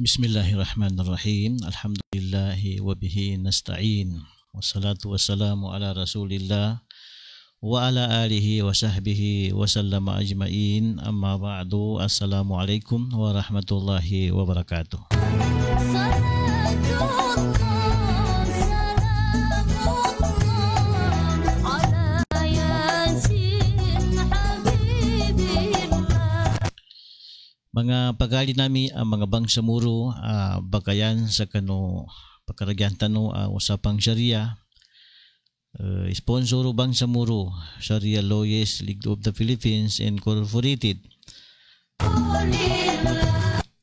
بسم الله الرحمن الرحيم الحمد لله وبه نستعين والصلاة والسلام على رسول الله وعلى آله وصحبه وسلم أجمعين أما بعد السلام عليكم ورحمة الله وبركاته mga pagali nami ang ah, mga bangsamuro uh, ah, bagayan sa kano pagkaragyan tanu uh, usapang syariah eh, uh, sponsor bang sa muro Sharia Lawyers League of the Philippines Incorporated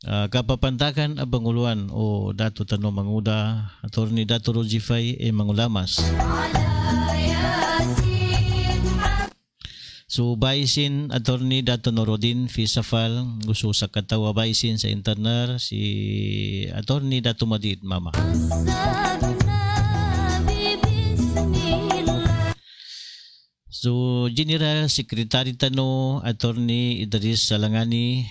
uh, kapapantakan ang banguluan o dato tano manguda attorney dato Rojifay e eh, mangulamas So Baisin attorney Dato Norodin Fisafal gusto sa katawa Baisin sa interner si attorney Dato Madid Mama. So General Secretary Tano attorney Idris Salangani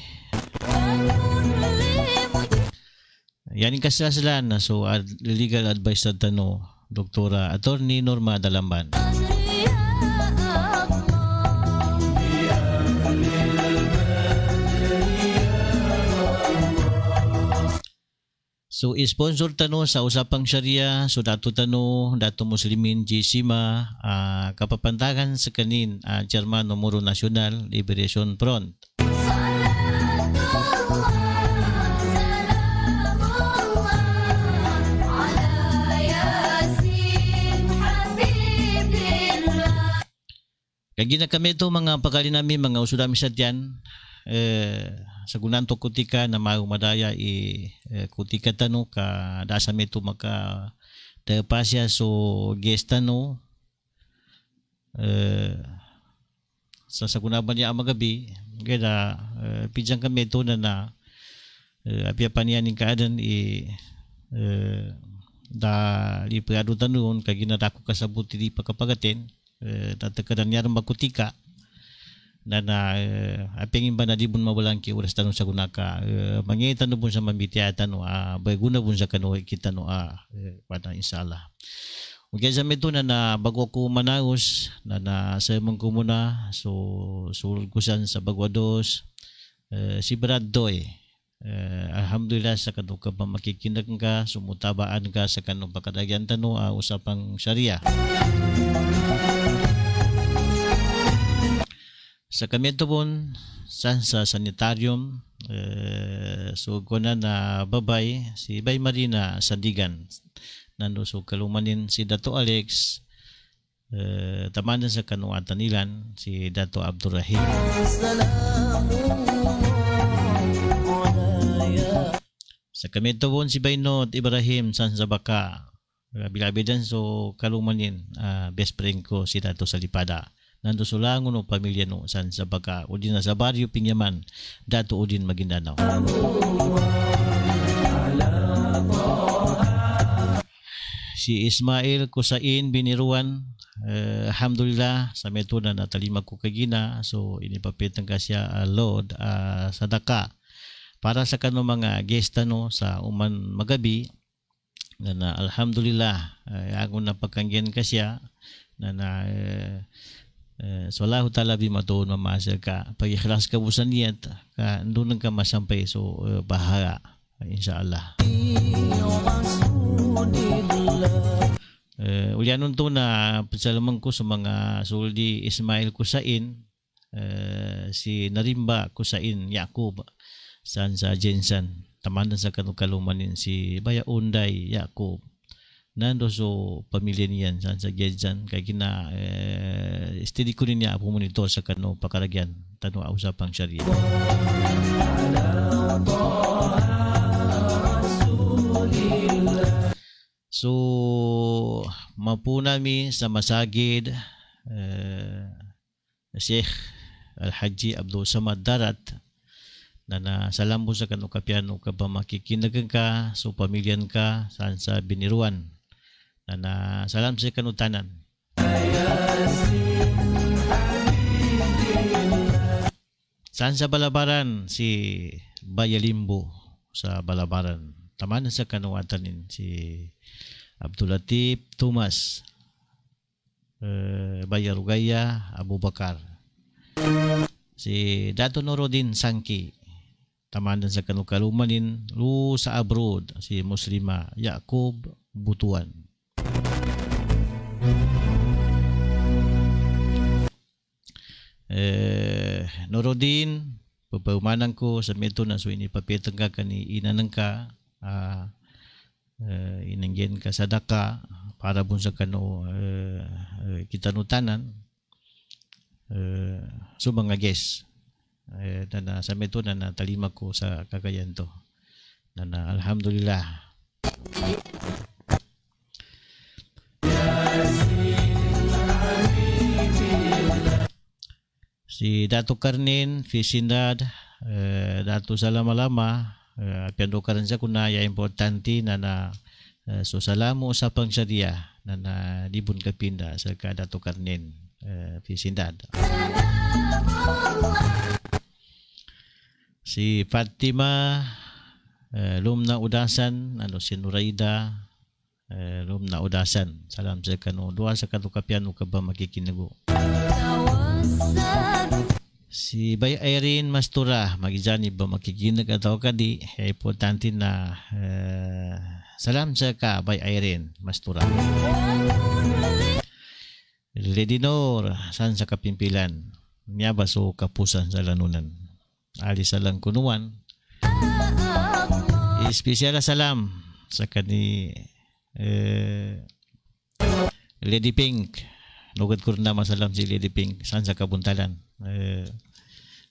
Yan yung kasalanan so ah, legal advice Tano Doktora Attorney Norma Dalamban. So sponsor tanu sa usapang syariah so dato tanu dato muslimin jisima uh, ah, kapapantagan sa kanin uh, ah, Jerman Muro National Liberation Front. Kagina kami ito mga pagkali namin mga usulami sa dyan eh, sagunanto to kutika na marumadaya i eh, kutika tanu ka dasa metu maka terpasya so gestano eh, sa sagunaban niya amagabi kaya eh, pijang kami ito na na eh, apia ni kaadan i eh, da liperadu tanun kagina daku kasabuti di pakapagaten eh, da tekadan niya na uh, apeng imba na ah, dibun mawalan ki uras tanong sa gunaka uh, ah, mangitan no bun sa mamitiatan ah, no uh, bayguna bun sa kanu kita no uh, pada eh, insala Okay, sa meto na na bago ko Manaus, na na sa imong ko so sulod ko sa Bagwados, uh, eh, si Brad Doy, Uh, alhamdulillah sa kanong ka pa makikinag ka, sumutabaan ka sa kanu pakadagyan tanong uh, usapang syariah. Sacramento Bon, sa, sa sanitarium, eh, sugko na na babay, si Bay Marina Sandigan, nanusog kalumanin si Dato Alex, eh, tamanan sa kanuatan nilan, si Dato Abdurrahim. Sa Sacramento Bon, si Baynot Ibrahim Sanzabaka, Labi-labi dyan, so kalumanin, uh, best friend ko si Dato Salipada nando sulangon o pamilya no san sa baka o din sa baryo Pinyaman dato o din Si Ismail Kusain Biniruan Uh, alhamdulillah sa metuna na talima ko kagina so inipapitan ka siya uh, ah, Lord uh, sadaka para sa kano mga gesta no sa uman magabi na, na alhamdulillah uh, eh, ako na pagkangyan ka siya na na uh, Eh, so lahu taala bi madun ma masaka pagi ikhlas ka busan niat ka ndunang ka sampai so eh, bahara insya Allah. uh, eh, ulian untu na pasalamang ko sa suldi Ismail Kusain si Narimba Kusain Yakub San Jensen teman sa kanu kalumanin si Baya Undai, Yakub nando so pamilya niyan sa sa gedyan kay kina eh, steady ko niya apo monitor sa kano pakaragyan tanu usapang syariya So mapuna mi sa masagid eh, Sheikh Al-Haji Abdul Samad Darat na nasalambo sa kanong kapyano ka ba makikinagan ka so pamilyan ka saan sa biniruan Sana ah, salam sekian utanan. Saan sa balabaran si Bayalimbo sa balabaran. Taman sa Kanuatanin si Abdul Tumas uh, eh, Bayarugaya Abu Bakar. Si Dato Norodin Sangki tamanan sa kanukalumanin lu sa abroad si Muslima Yakub Butuan eh, Nuruddin pabaumanan ko sa meto na so ini papitang ka kani inanang ka ah, uh, eh, inangyan ka sadaka para bun sa kano uh, eh, eh, kita nutanan uh, so mga guys eh, na, na sa meto na natalima ko sa kagayan to na, na alhamdulillah si Datuk Karnin fi Sindad eh, Datu Salamalama eh, piando karansa kuna ya importanti nana eh, so salamu sapang syariah nana dibun kepinda saka Datuk Karnin eh, fi Sindad si Fatima eh, Lumna Udasan anu si Nuraida rum eh, na udasan salam sekanu dua sekatu kapianu ka ba makikinago si bay Irene Mastura magizani ba makikinig ataw kadi ay eh, importante na uh, salam sa ka bay Irene Mastura Nor san sa kapimpilan niya baso kapusan sa lanunan ali sa lang kunuan Espesyal salam sa kani Eh, Lady Pink Nugad ko rin naman salam si Lady Pink saan sa kabuntalan eh,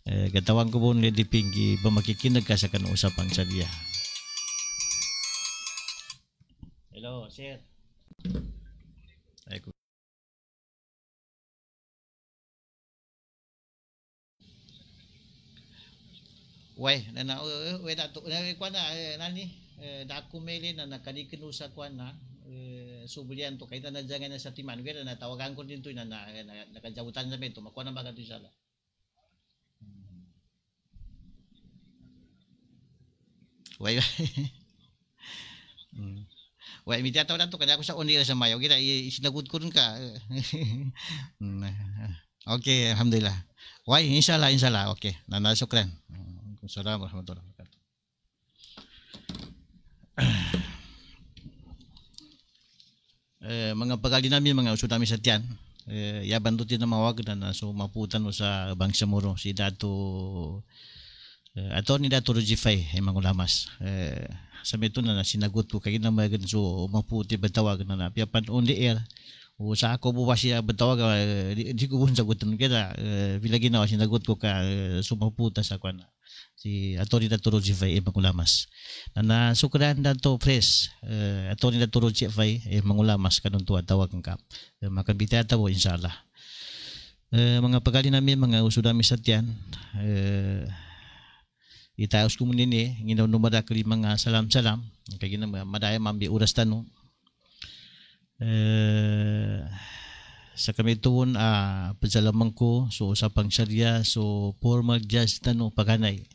eh, gatawang ko po Lady Pink iba makikinag ka sa kanong usapang sadya Hello sir Ay, Wai, nana, wai nak tu, nana kuat nak, eh, nani eh, dakumele nana kadikenu sakwana eh, subulian to kaita na jangan sa timan gera na tawagan ko dinto eh, na eh, nakajawutan sa bento makuha na baga sala Wai wai. Wai mi tata to tu kan aku sa onira sama yo kira isinagut kurun ka. Hmm. Okey, alhamdulillah. Wai insyaallah insyaallah. oke Nana syukran. Assalamualaikum hmm. warahmatullahi wabarakatuh eh, mengapa kali nabi mengau sudami setian eh, ya bantu tina mawag dan aso maputan sa bangsa muro si datu eh, atau ni datu rujifai emang ulamas eh, sampai itu na sinagot tu kaya nama so maputi betawag nana piapan only air usa ako bubasi ya betawag eh, di kubun sagutan kita eh, bila ginawa sinagot ko ka eh, sumaputa sa kwana si Atty. Naturoji Fay ay mangulamas. Na nasukran na to pres, uh, Atty. Naturoji Fay ay mangulamas kanun to atawag ang kap. Uh, eh, makabita atawo inshallah. Uh, mga pagali namin, mga uso namin sa tiyan, uh, itaos ko muna ni, nginaw numara kali mga salam-salam, kagina mga madaya mambi uras tanong. Uh, sa kami tuon uh, ah, pasalamang ko so usapang syariah so formal judge tanong paganay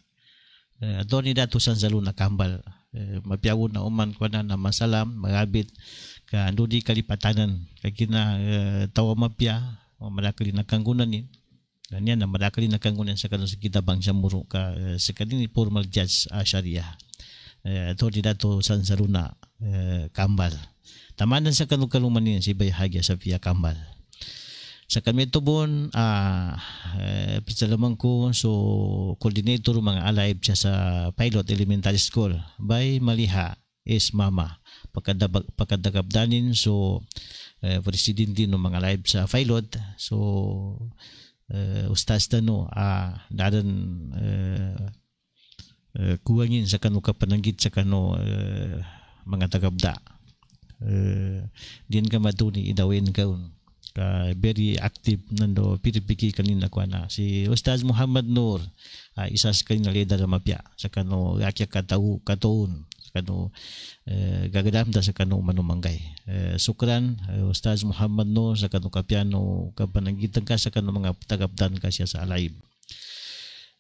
adoni eh, datu sanzaluna kambal eh, mapiawu na uman kwana na masalam marabit ka andudi kalipatanan kakina eh, tawa mapia malakali na kanggunan ni dan yan na malakali na kanggunan sa kanong kita bangsa ka sa kanini formal judge uh, syariah adoni datu sanzaluna kambal tamanan sa kanong kaluman ni si bayhagya sa via kambal sa kami tubon ah eh, ko so coordinator mga alive siya sa pilot elementary school by Maliha is mama pagkadabag pagkadagabdanin so eh, din ng mga alive sa pilot so eh, ustaz tano ah dadan eh, eh, kuwangin sa kanu kapananggit sa kanu eh, mga tagabda eh, din ka maduni idawin kaun uh, very active nando piripiki kanina ko na si Ustaz Muhammad Nur uh, isa sa kanina leader na mapya sa kano yakya katau katoon sa kano uh, eh, gagadam da sa kano manumanggay uh, eh, sukran uh, Ustaz Muhammad Nur sa kano kapyano kapanangitan ka sa kano mga tagabdan ka siya sa alaib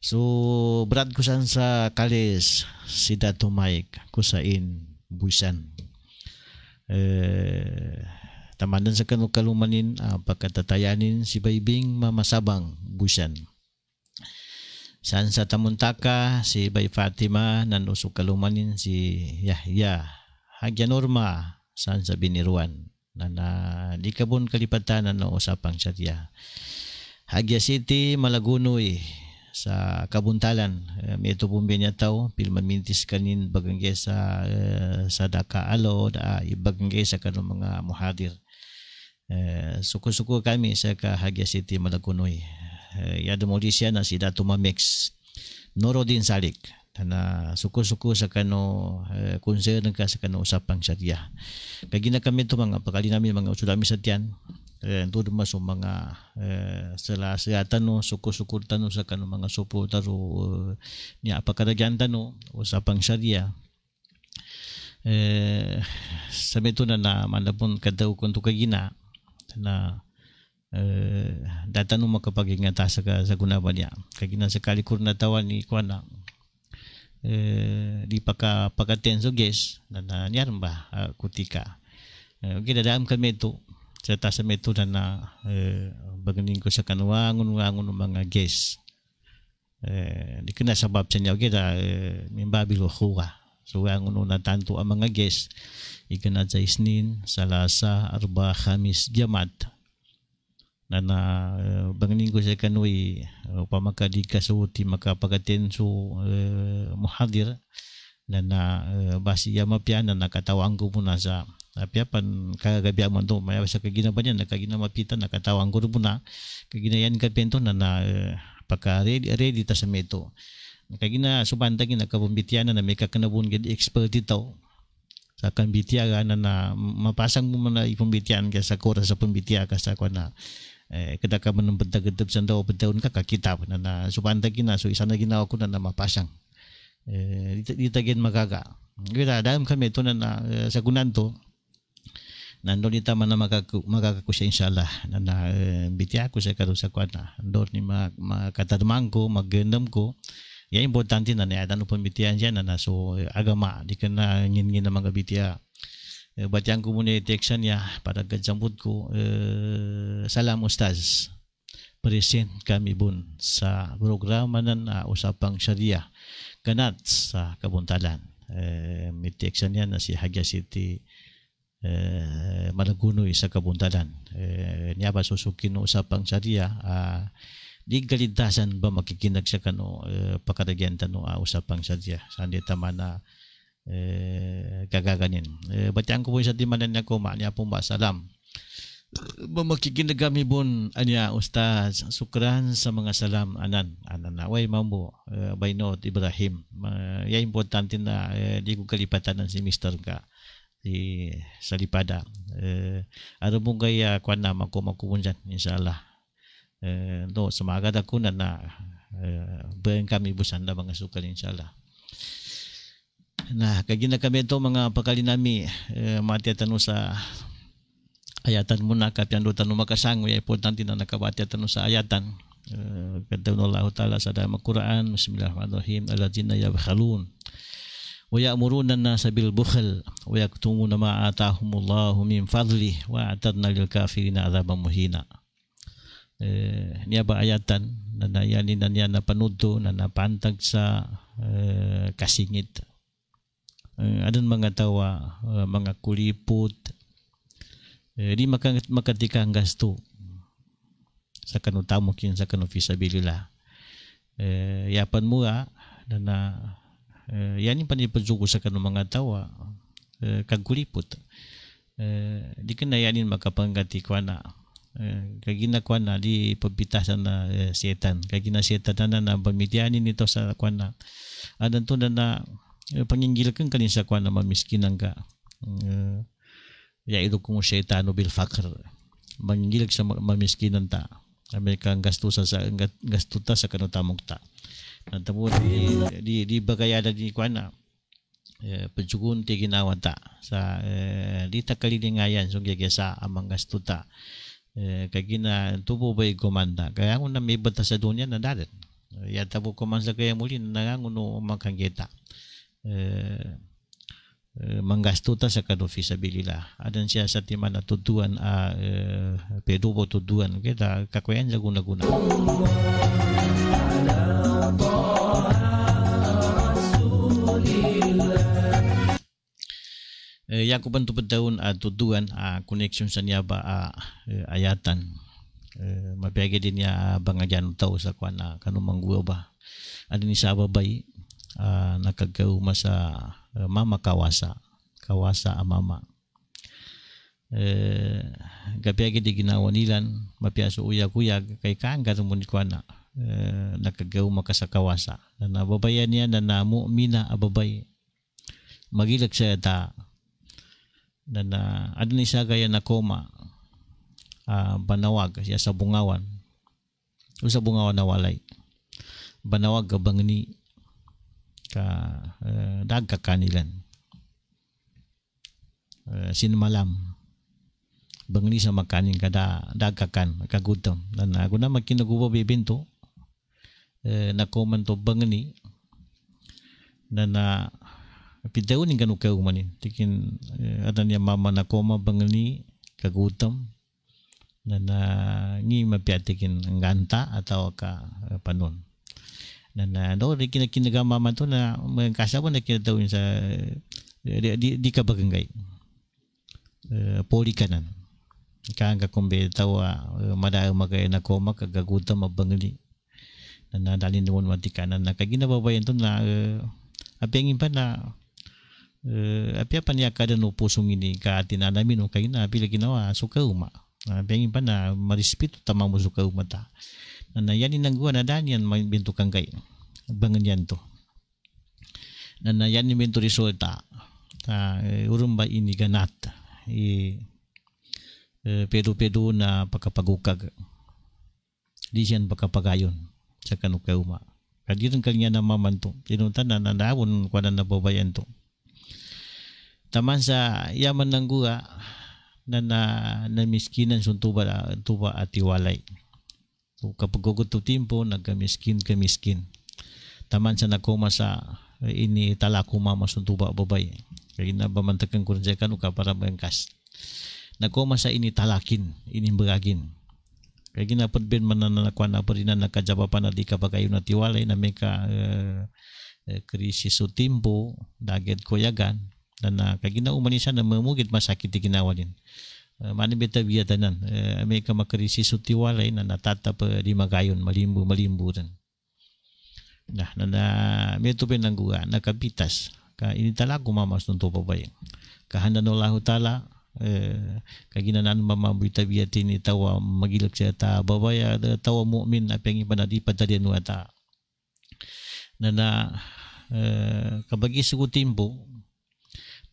So, brad ko san sa Kalis, si Dato Mike, kusain, Buisan. Eh, Tamanan sa kanu kalumanin uh, ah, pagkatatayanin si baybing mamasabang busan san sa tamuntaka si bay Fatima nan usok kalumanin si Yahya hagya Norma san sa biniruan na, na di kabon kalipatanan na usapang satya hagya City Malagunoy sa kabuntalan eh, um, ito pong binyataw pilmamintis kanin baganggay sa uh, eh, sa dakaalo, alo da ibaganggay ah, sa kanong mga muhadir Eh, suku-suku kami saka Hagia Siti Malakunui yadu eh, modisia na si Datuma mix norodin Salik na suku-suku sa kano eh, concern ka sa kano usapang syariah. Kaya na kami ito mga pakali namin mga usulami sa tiyan. Eh, ito dumas o mga eh, sila tano, suku-suku tano sa kano mga supo taro uh, eh, niya apakaradyan tano usapang syariah. Eh, sabi ito na na manapun kadaw kung kagina na uh, eh, datan mo makapagingata sa, sa gunaba niya. Kagina sekali kurnatawan ni Kwanang, eh, di paka pakatenso guys na ah, na ba uh, ah, kutika. Uh, eh, okay, dadaan kami ito sa tasa meto na ah, na uh, baganing ko sa kanuangon-wangon ng mga guys. di kena sabab sa niya. Okay, da, mimbabil ko Suga so, na tanto ang mga guest. Ikana sa Isnin, Salasa, Arba, Hamis, Jamat. Na na uh, eh, bangning ko sa kanwi uh, eh, pamakadika sa uti makapagatin so uh, eh, muhadir na na uh, basi yamapian na nakatawang ko muna sa tapi apan kagabi mo to maya sa kaginaban yan nakaginamapitan nakatawang ko muna kaginayan ka pento na na uh, pagka ready, ready ta sa meto kagina subantagina kabumbityana na may kakanabun gid expert ito sa kanbityaga na na mapasang mo na ipumbityan ka sa kora sa pumbityaga sa kwa na eh, kada ka man bentag sa daw bedaun ka kakita na na subantag gina so isa na ginawa ko na na mapasang eh, ditagin magaga. kita dalam kami ito na, na eh, sa gunan to ni ita man na makakaku, makakaku siya inshallah na na uh, eh, bitya ko siya kato sa kwa na nandun ni makatadmang ko maggendam ko ya importante na ne adanu pembitian jana na so agama dikena ngin ngin mga bitia eh, batian ko muna detection niya para gajambut ko eh, salam ustaz present kami bun sa programa nan uh, ah, usapang syariah kanat sa kabuntalan eh, may detection niya na si Hagia City eh, malagunoy sa kabuntalan eh, niya ba susukin usapang syariah uh, di galintasan ba makikinag sa kano eh, pakaragyanta no uh, usapang sadya sandi tama na eh, gagaganin eh, batiang ko po sa timanan niya ko maanya po masalam ba makikinag kami bon anya ustaz sukran sa mga salam anan anan na way mambo eh, by note Ibrahim uh, ya importante na eh, di ko kalipatan si Mr. ka di salipada eh, aron mong gaya kwan na makumakumunjan insyaallah do eh, samaga kuna na eh, berengkami busanda mga sukal inshallah Nah, kagina kami to mga pakali nami eh, matiatano sa ayatan muna katiando ya, tanu makasangoy ay importante na nakabatiatano sa ayatan. Eh, Kadawna Allah Ta'ala sa dalam Al-Quran Bismillahirrahmanirrahim Alladzina yabkhalun wa ya'muruna an-nasa bil bukhel, wa yaktumuna ma min fadli wa atadna lil kafirina adhaban muhina eh, ba ayatan na yani na niya panuto na napantag sa eh, kasingit eh, adan mga tawa eh, mga kulipot eh, di makatika ang gasto sa kanutamo kin sa kanufisabilila eh, yapan mura na na eh, yan yung panipadsuko sa kanong mga tawa eh, kagkulipot eh, di ka na yanin makapanggati na Eh, kagina kwan na di pagpitasan na eh, setan kagina setan na na pamitianin nito sa kwan na adan to na na eh, panginggil kan kanin sa kwan na mamiskinan ka uh, ya ito kung setan bil fakr manginggil sa mamiskinan ta Amerika ang gastusa sa gastuta sa tamong ta natapos di di, di bagayada di kwan na eh, pencugun ti ta sa eh, di takalilingayan so gagasa amang gastuta Eh, kagina tubo bay gumanda kaya ngun na may banta eh, sa dunya na dadat yata po kumansa kaya muli na nangangun no makangkita eh, manggastuta sa kanufi sa bilila adan siya sa timan na tuduan a pedubo tuduan kita kakwayan sa guna-guna Eh, yakuban ya tupadaun a ah, tuduan a ah, connection sa niya ba a ah, eh, ayatan eh, mapiage din niya bangajan anu tau sa kwan na kanumang guwa ba adin sa babay uh, nakagauma sa uh, mama kawasa kawasa a mama eh gabiage di ginawa nilan mapiaso uyag uyag kay kangga mo ni kwana eh, nakagauma ka kawasa na nababayan niya na namu mina ababay magilag sa ta na, na adun siya gaya na koma uh, banawag siya sa bungawan o sa bungawan na walay banawag ka bangni ka uh, dagka kanilan uh, sinmalam bangni sa makanin kada dagkakan kagudam na nago na magkinagubo bibinto uh, na koman to bangni na na pitawun ingkanu kaumani tikin eh, adanya mama nakoma bangeni kagutam nana eh, ngi mapiatikin nganta atau ka panon nana do kina kinaga mama tu na mengkasa pun di di, di kabagenggai uh, poli kanan kaanga kombe tawa eh, mada magai nakoma kagagutam mabangeli nana dalin won watikanan na kagina babayan tu na apa yang impan na uh, eh, apia paniakada no pusong ini ka tinanami no kayo na pila ginawa suka uma uh, ah, bengin pa na marespeto tamang mo suka uma ta na yan inangguan na danyan bintukang kay bangen yan to na na yan invento resulta ta uh, ba ini ganat i uh, pedo-pedo na pakapagukag di siyan pakapagayon sa kanukay uma kadiran kanya na mamanto tinuntan na nanawon kwa na nababayan to Taman yaman ng gua na na, na miskinan suntuba tuba at iwalay. So, kapag guguto timpo, nagkamiskin kamiskin. Taman sa nakuma sa ini talakuma masuntuba babay. Kaya na bamantakan kurjakan uka para bangkas. Nakuma sa ini talakin, ini beragin. Kaya ginapad bin manananakuan na pa rin na nakajabapan na di kapagayo na tiwalay na may ka uh, krisis o timpo, daget koyagan, ನನ್ನ ಕಗಿನ ಉಮನಿಷ ನಮ್ಮ ಮೂಗಿದ ಮಸಾಕಿತಿ ಗಿನಾವಲಿನ mani beta biatanan eh, mereka makarisi suti walay nana natatap di magayon malimbu malimbu dan nah nana metu penanggua na kapitas ka ini talaku mamas nuntu pabayang kahanda nollahu taala eh, kagina nan bita biati ni tawa magilak siya ta babaya tawa mukmin apa yang ipanadi patadian wata nana eh, kabagi suku timbo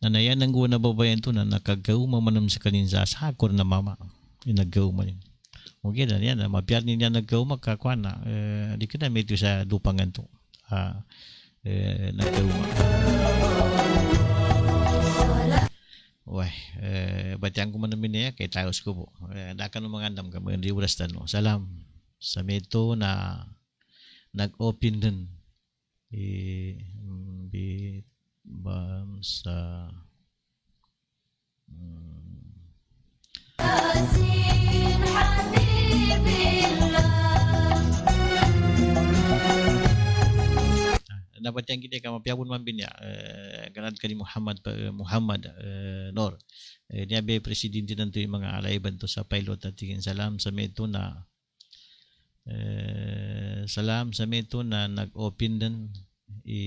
nanayanang ko na babayan to na nakagawma manam sa kanin sa sakor na mama mo yun o gina yan na ah, mapiyar niya nagawma kakwa na ah, eh, di ka na medyo sa lupangan to ah, eh, nagawma Wah, eh, batiang ko manamin niya kay tayos ko po. Eh, dakan mga andam kami di uras tanong. Salam. Sa medyo na nag-open din. Eh, mm, bit Bamsa. Hmm. yang kita kama piabun mambin ya eh, galan kali Muhammad eh, Muhammad eh, Nor dia be presiden din nanti mga alay bantu sa pilot at salam sa meto na salam sa meto na nag-open din i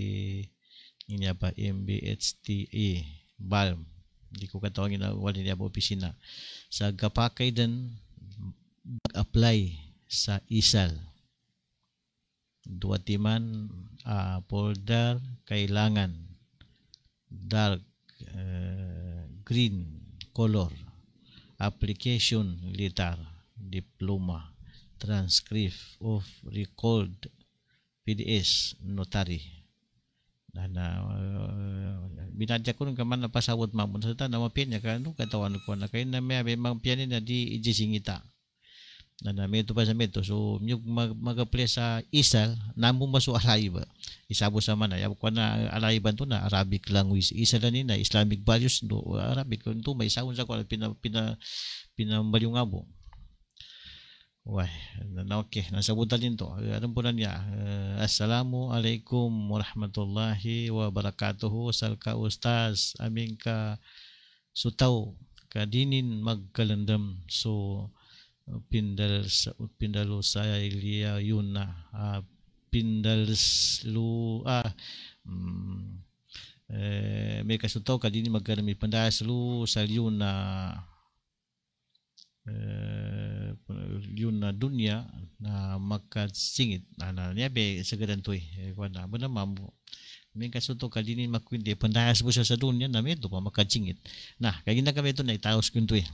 niya pa MBHTA e? BALM di ko katawag na wala niya pa opisina sa gapakay din mag-apply sa ISAL duwa timan uh, ah, folder kailangan dark uh, green color application letter diploma transcript of record PDS notary nana binadya kun kaman napasawat mamun sa tanda mapian niya kanu katawan ko na kain na mea memang pian na di ijisingita na na may tupa so yung mag magaple isal namu masu alaiba isabu samana ya yaw ko na alaiban to na Arabic language isal na Islamic values do Arabic kun to may sawon sa ko pina pina pinambalyong abo Wah, okey, nak sabutan jinto. Rumpunan ya. Eh, Assalamualaikum warahmatullahi wabarakatuh. Salka ustaz aminka sutau kadinin maggalendam so pindal pindalo saya ilia yuna ah, pindal lu ah mm, eh, mereka sutau kadini magkalendam pindal lu salyuna Eh, yuna dunia na maka singit ana niya be segadan tuy kwana bana mambo min kasuto kadini makwinte pandayas busa sa dunya na meto pa maka nah kagina kami to na taos kun tuy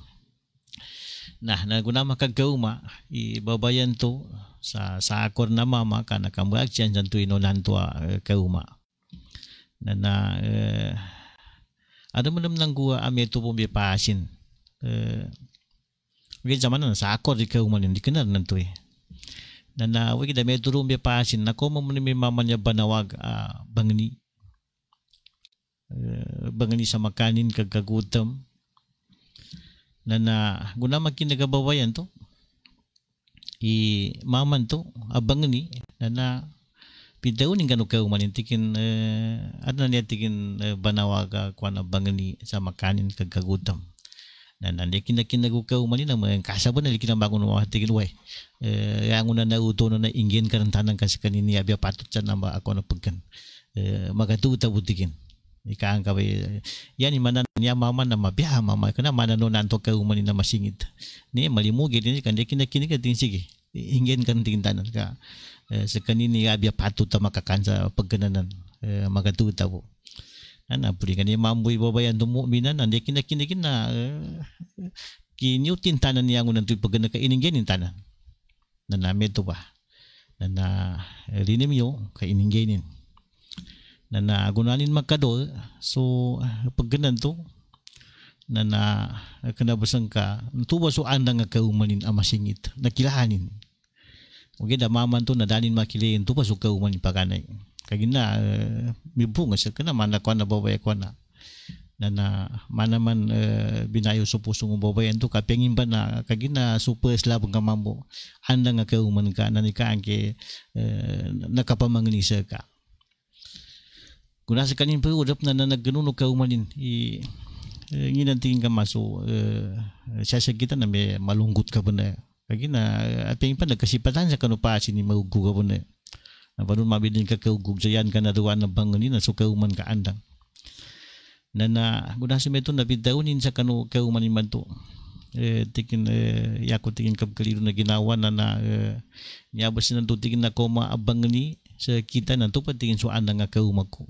nah naguna maka gauma ibabayan to sa sa akor na mama kana kambuak jan jan tuy no eh, nantua kauma na na eh, ada menam gua ame to pumbi pasin eh, wege zamana sakor di keu malin dikinar nantui eh. nana ah, wege dame durum be pasin na ko mamuni mamanya banawag a ah, bangni eh, bangni sama kanin kagagutam nana ah, guna makin nagabawayan to i maman to abang ni nana pidaun ni kanu kau tikin eh, adna niya tikin eh, banawaga kuan sama kanin kagagutam nanda kinda kinda guka umali na mga kasa ba nali kinabangon mga tingin way ang una na uto na ingin karantanang kasi kanini abya patut sa namba ako na pagkan eh, magatuta butikin ikaang kabe eh. ya ni mana niya mama nama biha mama kana mana no nanto ka umani na masingit ni malimu gini kan dia kina kini ka ting ingin kan ting tanan eh, ka sekani ni abya patu ta makakansa pagkananan magatuta bo ana pulikani mambui babayantu mu'minan ande kina kina kina kinyu tintanan yang nanti pegena ke ini gini tana nana metu bah nana rinim yo ke ini gini nana gunanin makado so pegenan tu nana kena bersengka tu basu andang ke umanin amasingit nakilahanin Mungkin damaman maman tu nadanin makilain tu basu ke umanin kagina eh, mibunga sir kana mana kona na na na mana man uh, binayo sa pusong babayan to kapingin ba na kagina super slab nga mambo anda nga kauman ka nanika angke uh, nakapamanginisa ka eh, sa kanin pa udap na ka kaumanin i uh, nginantingin ka maso uh, na may malunggot ka ba na kagina apingin pa nagkasipatan sa kanupaasin ni maguguga ba na Navarun mabilin ka kaugugjayan ka naruan na bangunin so kauman ka andang. Na na gunasin mo ito na bidaunin sa kanu kauman man to. Eh, tikin eh, yako tikin kapkaliro na ginawa na na eh, niyabas na to tikin na koma abang ni sa kita na to patikin so andang nga kauman ko.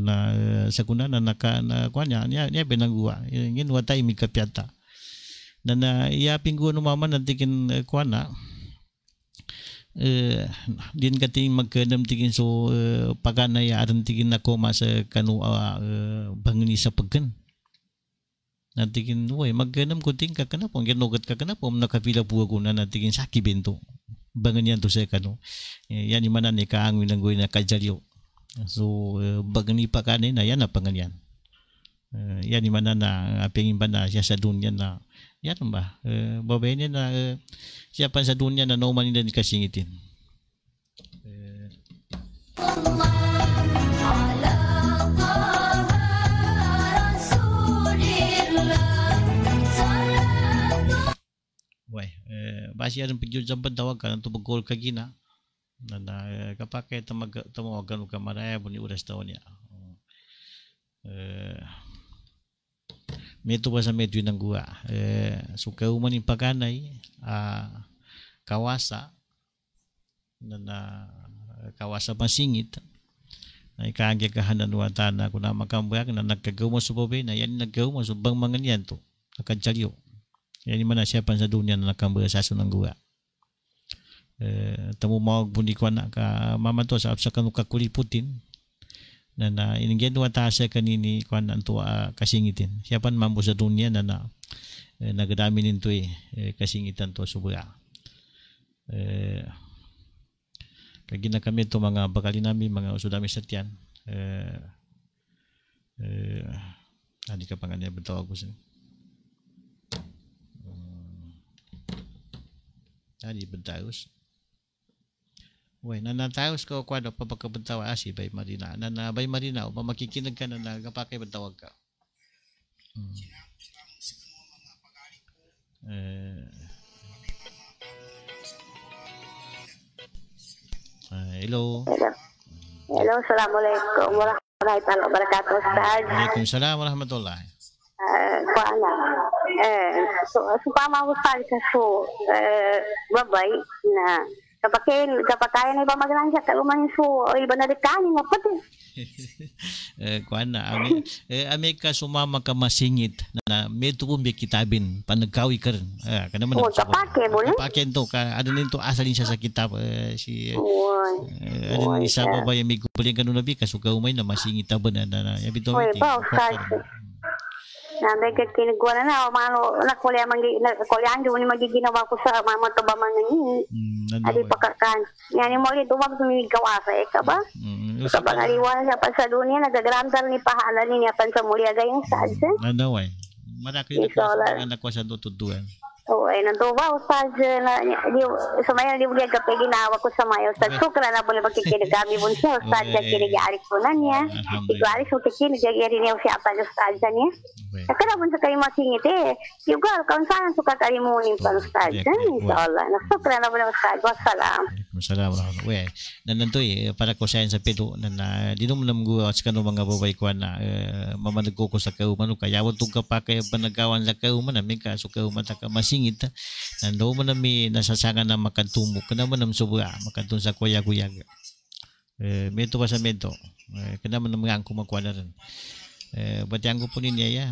Na eh, sa kuna na naka na kwanya niya niya gua eh, Ngin watay mi kapiata. Na na iya pinggo no mama na tikin eh, uh, din kating magkadam tigin so uh, paganay aran tigin na ko sa eh, kanu uh, ah, bangni sa pagkan natigin way magkadam ko ting kakana po ginugat kakana po um, nakapila po ko na natigin saki bento bangan yan to sa kanu yan imanan ni kaangwin ng goy na kajalyo so uh, bagani pa kanin na yan na panganyan uh, yan imanan na apingin ah, ba na siya sa dunya na Yan ba? E, babayin niya na e, siyapan sa dunya na nauman nila ni kasingitin. E, Wai, eh, basi ada pijun jamban tawakan tu begol kagina. Nanda kapakai tamaga tamawakan ukamara ya buni uras tahunnya. Eh, meto pa sa medyo ng guwa. Eh, so kauman yung paganay, uh, kawasa, na, na kawasa masingit, na ikaagagahan na nuwatana ko na makambayag na nagkagawa sa babi na yan nagkagawa sa bang mga niyan to, nakadsalyo. Yan yung manasyapan sa dunya na nakambaya sa sunang guwa. Eh, tamo mawag bunikwa na ka mama to sa apsa kanukakuliputin, nana inigyan wa taasya kanini kwan antua kasingitin siapan mampu sa dunia nana eh, nagadamin into eh, kasingitan to subuya eh, kagina kami to mga bakali nami mga usudami satyan eh, eh, hindi ka panganya bertawag ko sini hmm. na nanatayos ko kwano papagkabantawa ah, si bay marina. na bay marina o mamakikinag ka na nagapakibantawag ka. Hmm. uh, eh. hello. Ah, hello. Hello, Assalamualaikum warahmatullahi wabarakatuh Ustaz. Waalaikumsalam warahmatullahi. Uh, ko Eh, so, so, so, so, so, so, so, so, Kapakain, kapakain ay pamagalan siya kag uman su oy banalikan mo pati. eh kuana ami eh ami ka sumama ka masingit na medto pun bi kitabin panagkawi ker. Eh kana man. Oh, kapake boleh. Kapake to ka ada nito asalin siya sa kitab eh, si oh, eh, ada isa pa ba yung may gupaling kanun nabi kasuga umay na masingit taban na na yabito. Oy, ba Nanday ka kinigwa na na, mano, nakulian, nakulian, di anjung ni magiginawa ko sa mama to ba mga ni. Nagaway. Abi pakakan. Yani mo ulit dumag sumimig kawasa eh ka ba? Mm. Sa pangaliwan sa pagsalunya nagagramdar ni pahala niya tan sa muli agayang sa eh. adse. Ano Nagaway. Eh? Maraki na ko sa anak ko sa tutuduan. Okay, natuwa usad na di sumayon di bugyag kapay ginawa ko sa mayo sa sukra na po na pagkikinagami po siya usad siya kinigari ko na niya igwari so kikinagag iri niya siya pa usad siya niya nakara po sa kayo masingit eh ya, nah, saan eh, ah, ah, nah, eh, suka kayo munin pa usad siya inshallah nasukra na po na usad wassalam Assalamu alaikum. Uy, nanantoy, para ko sayan sa pido na na dinumnam ko at kanu mga babay ko na uh, mamanagko ko sa kauman o kayawon tong kapakay panagawan sa kauman na may kaso kauman ningita nando man nami nasasangan na makantumok kana man nam subra makantun sa kuyag yaga, eh meto pa sa meto eh, kana man nam ngangko makuana ren eh batiangko punin eh, niya ya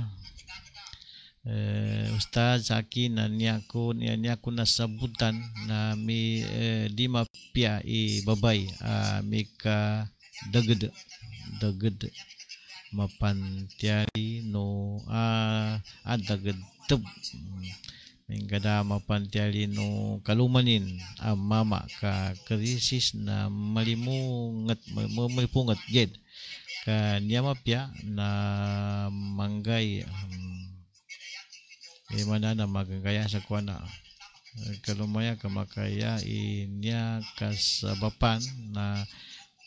eh, naniaku Zaki na niyaku niyaku na sabutan na eh, di mapia i babay uh, ah, ka daged daged mapantiari no uh, ah, adaged ah, teb Gada mapantiali no kalumanin ang ah, mama ka krisis na malimungat malipungat jed ka niyamapya na manggay um, e eh, manana magagaya sa kuana kalumaya ka makaya inya kasabapan na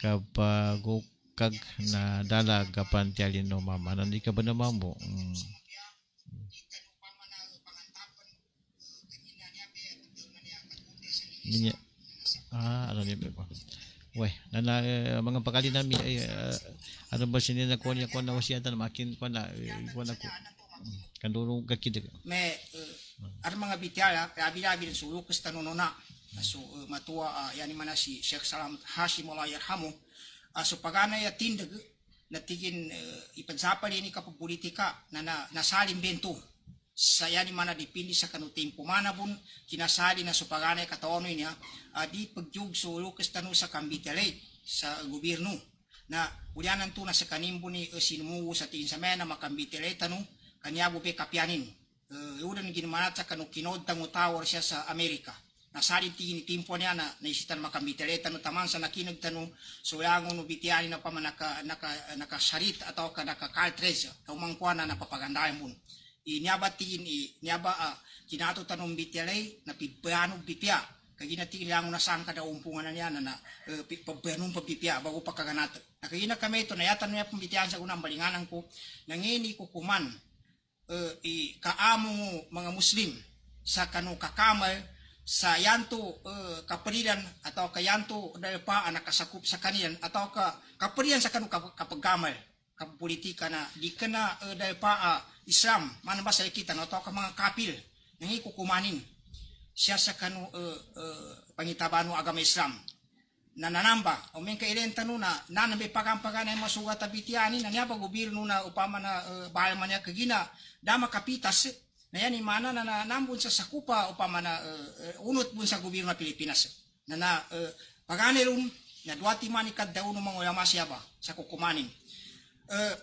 kapagukag na dala kapantiali no mama nandi ba na mamo mm. minyak ah ano ni ko Weh, dan na uh, mga pakalinan mi ay uh, ano ba sini na kuan kuan na wasiya tan makin kuan na eh, kuan na hmm. kan duro ka kid. Me eh, ar mga bitya abi ah, abi sulu kusta nonona. So eh, matua ah, yani mana si Sheikh Salam Hashim Allah yarhamu. So pagana ya tindag natigin ipansapali ni kapulitika na nasalim bento. Saya di mana dipindi sakanu timpo mana pun kinasali na supagane kataono niya adi ah, ah, pagjug sulu kestanu sa kambitale sa gobyerno na ulyanan to na sa kanimbo ni eh, sinumuwo sa tiin sa mena makambitale tanu kanyago pe kapianin uh, eh, gin ginmana sa kanu kinod siya sa Amerika nasali tingin timpo niya na naisitan makambitale tanu taman sa nakinog tanu so yango no bitiani na pamanaka naka nakasarit atau ka nakakaltres na umangkuan na napapagandayan pun niaba tiin i niaba a kinato tanong bitialay na pibanog bipya kagina ti ilang na sang kada umpungan na niya na uh, pabanong pabipya bago pakaganat nakagina kami ito nayatan niya pumbitian sa unang balinganan ko nangini ko kuman e, i kaamo mga muslim sa kanu kakamal sa yanto uh, e, kapalilan atau kayanto pa anak kasakup sa kanilan atau ka kapalilan sa kanu kapagamal kapolitika na di kena uh, e, dahil pa uh, Islam mana bahasa kita atau mga kapil yang kukumanin sa kanu uh, eh, uh, eh, pangitabanu agama Islam nananamba o men ka ilenta nuna nana be pagampagana masuga tabitiani na niapa gobyerno na upama na uh, eh, bahay manya kagina dama kapitas na yan imana na nanambun sa sakupa upama na uh, unot bun sa gobyerno na Pilipinas na na uh, pagane na duati manikad dauno mga ulama siya ba sa kukumanin uh,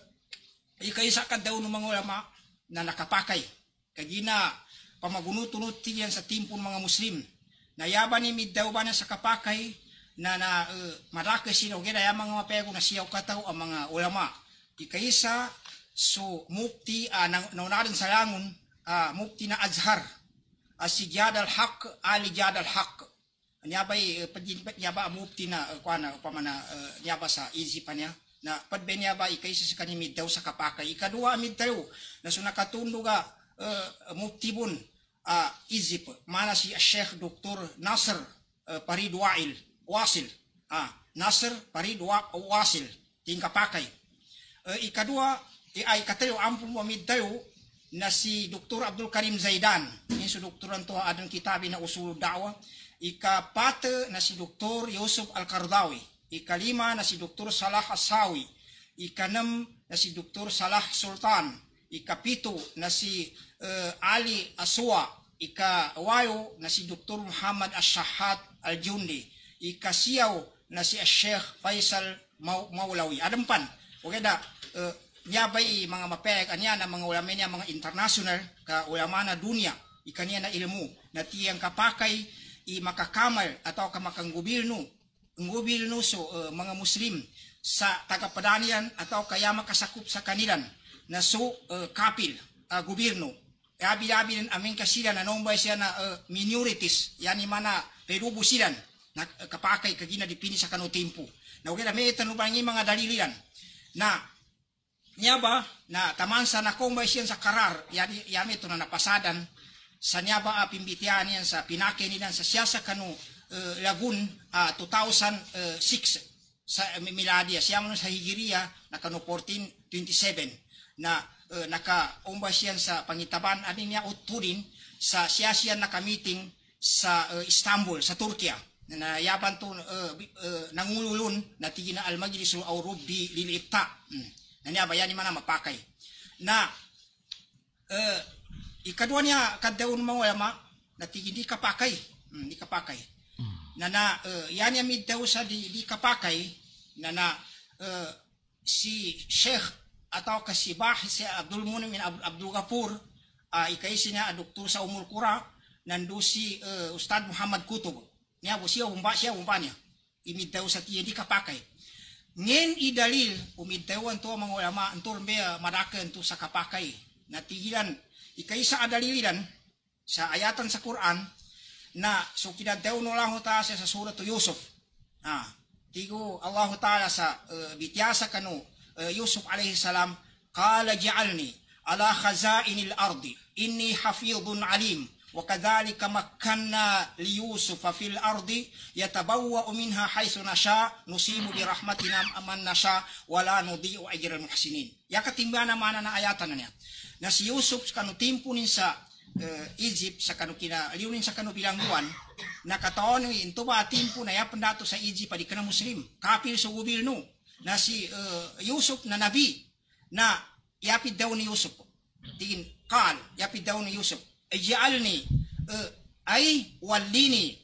Ay eh, kaysa ka daw ng mga ulama na nakapakay. Kagina, pamagunot-unot yan sa timpon mga Muslim. Nayaban ni daw ba na sa kapakay na na uh, eh, marakas sino ginaya mga mapego na siyaw kataw ang mga ulama. Ikaysa so mufti uh, ah, na, naunarin sa langon uh, mufti na azhar uh, si Jad al-Haq Ali Jad al-Haq niya ba uh, eh, niya ba mufti na uh, kuana pamana uh, niya ba sa isipan niya na padbenya ba ikay sa kanimid daw sa kapakay ikadua amid tayo na sunakatundo ga uh, eh, muktibon uh, ah, izip mana si Sheikh Dr. Nasser uh, eh, Parid Wail Wasil ah uh, Nasser Parid Wa, Wasil ting kapakay uh, eh, ikadua i ay katayo ampun mo amid tayo na si Dr. Abdul Karim Zaidan ni su doktoran to adon kitabi na usul dakwah ikapate na si Dr. Yusuf al kardawi ikalima na si Dr. Salah Asawi, ikanam na si Dr. Salah Sultan, ikapito na si uh, Ali Aswa, ikawayo na si Dr. Muhammad Ashahat Al-Jundi, ikasiyaw na si Sheikh Faisal Maulawi. Adampan, okay da, uh, eh, yabay mga mapeg, anya na mga ulama niya, mga international, ka ulama na dunya, ikanya na ilmu, na tiyang kapakay, i makakamal, atau kamakang gobyerno, gobyerno so uh, eh, mga Muslim sa tagapadanian atau kaya makasakop sa kanilan na so uh, kapil uh, gobyerno. E, abi-abi din amin kasilan na nombay siya na uh, minorities yani mana redubo silan na uh, kapakay kagina dipini sa kano tempo. Na okay na may itanubang mga dalilian na niya ba na taman sa nakombay siya sa karar yani yami ito na napasadan sa niya ba apimbitian ah, yan sa pinake nilan sa siya sa kano uh, Lagun uh, 2006 sa uh, eh, Miladia. Siya sa Higiriya, naka no 1427 na uh, eh, naka-umba siya sa pangitaban at ano niya uturin sa siya siya nakamiting sa uh, Istanbul, sa Turkiya. Na yaban to uh, uh, nangululun na tigina almajlis ul aurub bi lilita. Hmm. Na niya bayani mana mapakay. Na uh, ikadwa niya kadaun mo yama na tigindi kapakay. Hmm, di kapakay. nana uh, eh, yani minta usah di di kapakai nana uh, si Sheikh atau ke si Abdul Munim Abdul Ghafur uh, ah, ikaisina ah, doktor sa umur kura nandu si uh, Ustaz Muhammad Kutub nya bu sia siya sia umpanya imi dawsa ki di kapakai ngin idalil umid dawan to mga ulama antur mea madaka antu nah, sa kapakai natigilan ikaisa adalilidan sa ayatan sa Quran na so kinaddaw no Allah ta'ala sa suratu Yusuf ah tigo Allah ta'ala sa uh, bityasa kanu uh, Yusuf alaihi salam qala ja'alni ala khazainil ardi inni hafidhun alim وكذلك مكنا ليوسف في الأرض يتبوأ منها حيث نشاء نصيب برحمتنا من نشاء ولا نضيع أجر المحسنين يا كتيمبانا معنا na ayatan na niya na si Yusuf kanu timpunin sa uh, Egypt sakanukina liunin sakanupilanguan nakataon into ba timpo na ya pendato sa Egypt adi kana muslim kapil sa gubil no na si uh, Yusuf na nabi na yapid daw ni Yusuf din kal yapid daw ni Yusuf ij'alni e uh, eh, ay walini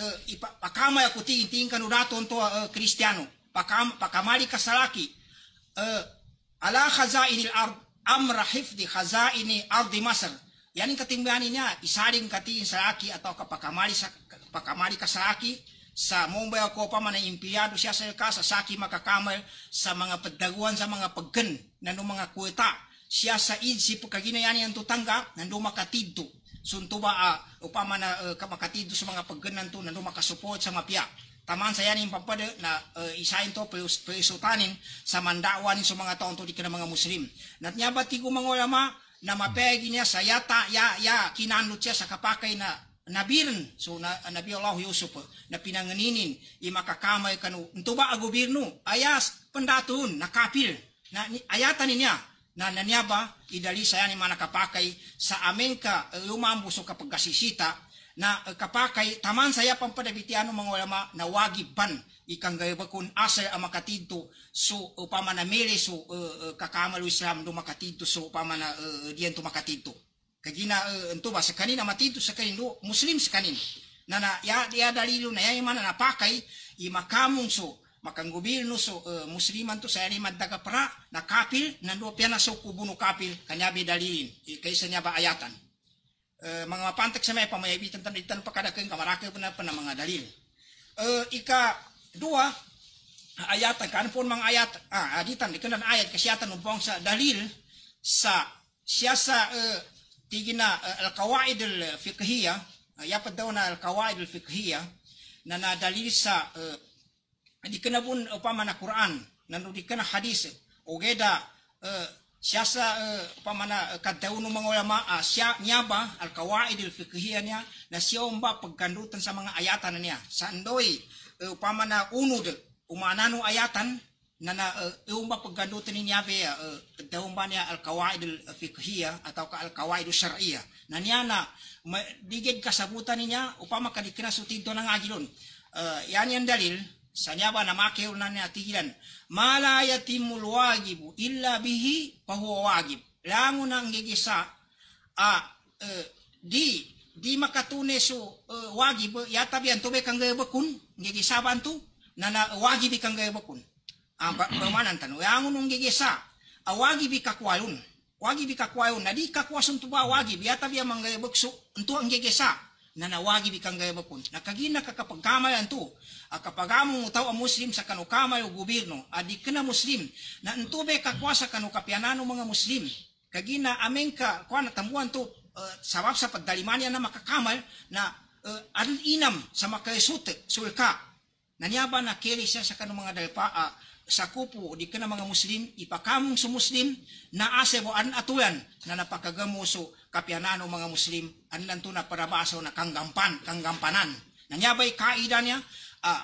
uh, ipakama ako tingin tingin kanurato to uh, kristyano pakam pakamali kasalaki uh, ala khazainil ard amra hifdi khazaini ardi masar Yani katimbangannya isaring kati salaki atau kapakamari pakamari ka sa mobile ko pa man impiyado siya sa ka sa saki makakamal sa mga pagdaguan sa mga paggen na no mga kuweta siya sa idsi pagkaginayan yang tutangga nando makatidto suntuba a uh, upama na uh, eh, sa mga paggen nanto nando makasupport sa mapya taman saya ni pampade na uh, eh, isain to peusutanin sa mandawan sa mga taon to di ka mga muslim natnya ba ti mga ulama na mapegi niya sa yata ya ya kinanlot siya sa kapakay na nabiren so na ah, Nabi Allah Yusuf ah, na pinanganinin makakamay kanu ntuba a gobyerno ayas pendatun nakapil na ayatan niya na naniaba idali saya ni manakapakay sa amin ka eh, umambo so kapag kasisita na eh, kapakay taman saya pampadabitiano anu mga ulama na wagiban ikang gayabakun asal ang makatidto so upama na mere, so uh, eh, uh, eh, kakamalo Islam do makatidto so upama na uh, diyan to makatidto kagina uh, ento ba sa kanina matidto sa kanino muslim sa kanin na na ya, ya dalilo na ya imana napakay imakamong so makang gobyerno so uh, musliman to sa alimad dagapra na kapil nandopian na so kubuno kapil kanyabi dalilin, kaysa niya ba ayatan e, eh, mga pantek sa may pamayabi tentang ditan pakadakan kamaraka puna puna mga dalil. E, ika dua ayat kan pun mga ayat ah aditan dikenan ayat kesehatan umpong sa dalil sa siyasa e, eh, tigina e, al kawaid al fiqhiyah yapat daw na al kawaid al fiqhiyah na dalil sa e, dikenabun upama na Quran nanudikana hadis ogeda e, siasa uh, eh, pamana uh, eh, kadaunu mangulama uh, ah, siya nyaba al kawaidil fikhiya niya na siya umba pagkandutan sa mga ayatan niya sandoy eh, uh, pamana unod umanano ayatan na na uh, umba pagkandutan niya be uh, daumba niya al kawaidil atau ka al kawaidul syar'iyah na niya na digid kasabutan niya upama kadikina sutido ng agilon uh, yan yung dalil sanyaba na make unane atigiran mala yatimul wajibu illa bihi bahwa wajib langu nangigisa a uh, di di makatune su uh, wajib ya tabi antobe kangge bekun gigisa bantu nana wajib kangge bekun amba bamanan tanu yangu ya, nungigisa a wajib kakwalun wajib kakwalun nadi kakwasun tuba wajib ya tabi mangge beksu entu gigisa nanawagi di kang gayabapon. Nakagina ka kapag kamay anto, at kapag utaw ang Muslim sa kanukamay o gobyerno, adi ka na Muslim, na antube kakwa sa kanukapianano mga Muslim. Kagina ameng ka, kwa natamuan to, uh, sabab sa pagdalimanya na makakamal, na uh, adun inam sa makaisute, sulka. Nanyaba na keri siya sa kanong mga dalpa, uh, ah, sa kupo di ka na mga Muslim, ipakamong sumuslim, na asebo an atuyan, na napakagamuso kapyanan o mga Muslim, anilan to na parabasaw na kanggampan, kanggampanan. Nanyabay kaida niya, uh,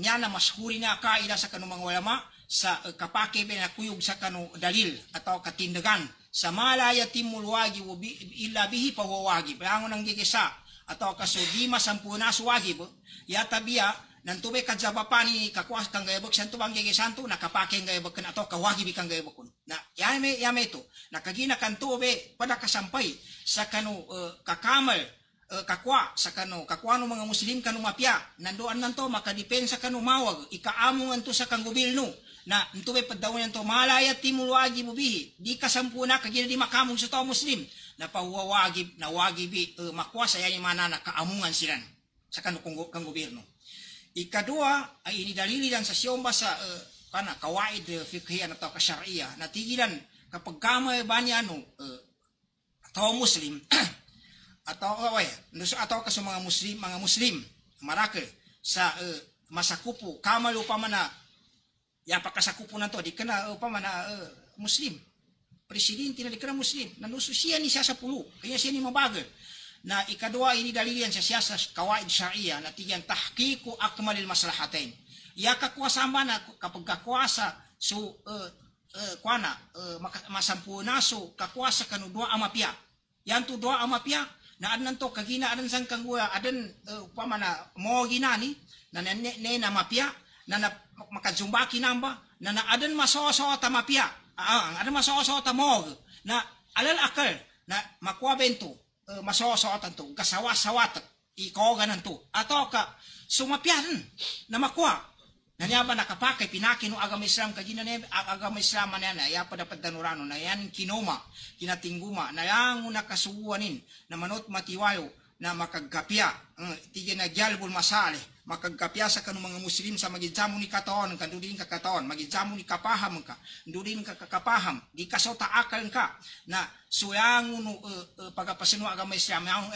niya na mas huri na kaida sa kanong mga ulama, sa uh, eh, kapakibin na kuyog sa kanong dalil atau katindagan. Sa malaya timul wagi illa bihi pawawagi. pangunang ang gigisa. Atau kaso di masampuna suwagi. Yata biya, nantu be pani bapani kakuas kang gaya bek santu bang gege santu nak kapake gaya beken atau kawagi bi kang gaya bekun na yame yame itu nak kagina kan tu nah, be pada kasampai sakanu uh, kakamal uh, eh, kakwa sakanu kakwanu mga muslim kanu mapia. nandoan nanto maka depensa kanu mawag ikaamu nganto sa kangubil no na nantu be padaw nanto malaya timul wagi mubihi di kasampuna kagina di makamung sa muslim nah, na pahuwawagib na wagibi uh, eh, makwasa yan yung manana kaamungan sila sakanu kanu kang gobyerno Ikadua, ay inidalili dan sa siyomba sa uh, kana kawaid uh, fikhiyan atau kasyariya na tigilan kapag kamay ba niya anu, uh, e, atau muslim atau oh, oh, away ya, nuso atau kaso mga muslim mga muslim marake sa uh, e, masakupo kamal upaman ya, e, na ya pakasakupo na to di kana upaman na uh, muslim presidente na di kana muslim nanuso siya ni siya sa pulo kaya siya ni mabagal Na ikadua ini dalil yang sesiasa kawaid syariah natiyan tahqiqu akmalil maslahatain. Ya kakuasama na kapag kakuasa su uh, uh, kuana uh, eh, masampuna su kakuasa kanu dua ama pia. yang tu dua ama pia na adan to kagina adan sang kangua adan uh, upama na mo ginani na nene ne na mapia na, na makajumbaki kinamba na na adan masoso ta mapia. Ah, ah, adan masoso ta mog na alal akal na makuwa bento e, masosotan to, kasawa-sawat, ikogan to, ato ka, sumapian, na makuha. Nanyaba nakapakay, pinaki no agama Islam, kagina na agama Islam na yan, ya pa dapat danurano, na yan kinoma, kinatingguma, na yan nakasuwanin, na manot matiwayo, na makagkapya uh, eh, iti ginagyalbol masale makagkapya sa kanu mga muslim sa magidjamo ni kataon kan dudin ka kataon magidjamo ni kapaham ka dudin ka kakapaham di kasota akal ka na suyangon no uh, eh, uh, eh, pagapasino agama Islam yang